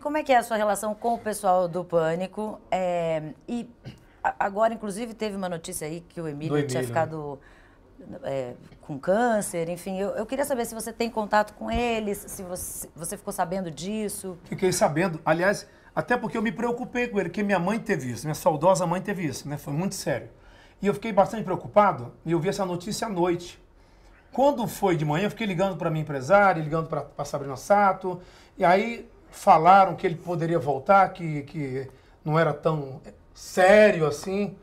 Como é que é a sua relação com o pessoal do Pânico? É, e agora, inclusive, teve uma notícia aí que o Emílio, Emílio tinha né? ficado é, com câncer, enfim. Eu, eu, queria saber se você tem contato com eles, se você, você ficou sabendo disso. Fiquei sabendo. Aliás, até porque eu me preocupei com ele, porque minha mãe teve isso, minha saudosa mãe teve isso, né? Foi muito sério. E eu fiquei bastante preocupado e eu vi essa notícia à noite. Quando foi de manhã, eu fiquei ligando para minha empresária, ligando para Sabrina Sato. E aí falaram que ele poderia voltar, que, que não era tão sério assim.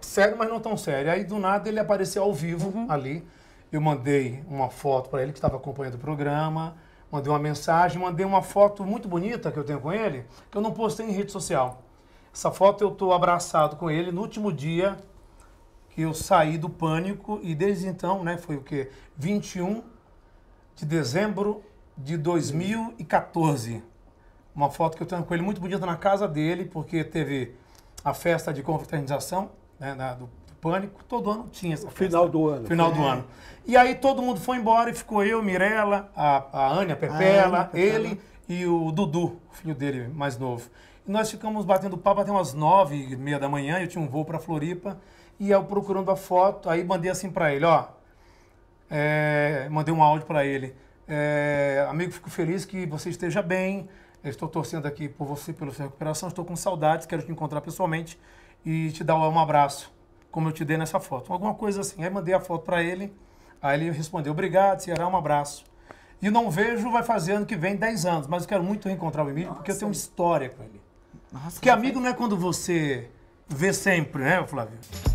Sério, mas não tão sério. Aí do nada ele apareceu ao vivo uhum. ali. Eu mandei uma foto para ele que estava acompanhando o programa, mandei uma mensagem, mandei uma foto muito bonita que eu tenho com ele, que eu não postei em rede social. Essa foto eu estou abraçado com ele no último dia que eu saí do pânico e desde então, né, foi o quê? 21 de dezembro de 2014. Uma foto que eu tenho com ele muito bonita na casa dele, porque teve a festa de confraternização né, na, do, do, Pânico. Todo ano tinha essa festa. Final do ano. Final é. do ano. E aí todo mundo foi embora e ficou eu, Mirella, a, a Ania Pepela, a Ana, ele e o Dudu, filho dele mais novo. E nós ficamos batendo papo até umas nove e meia da manhã, eu tinha um voo para Floripa, e eu procurando a foto, aí mandei assim para ele, ó, é, mandei um áudio para ele. É, amigo, fico feliz que você esteja bem, eu estou torcendo aqui por você, pela sua recuperação. Estou com saudades, quero te encontrar pessoalmente e te dar um abraço, como eu te dei nessa foto. Alguma coisa assim. Aí mandei a foto para ele, aí ele respondeu: Obrigado, Ceará, um abraço. E não vejo, vai fazer ano que vem 10 anos, mas eu quero muito reencontrar o Emílio, Nossa. porque eu tenho uma história com ele. Nossa, Porque amigo não é quando você vê sempre, né, Flávio?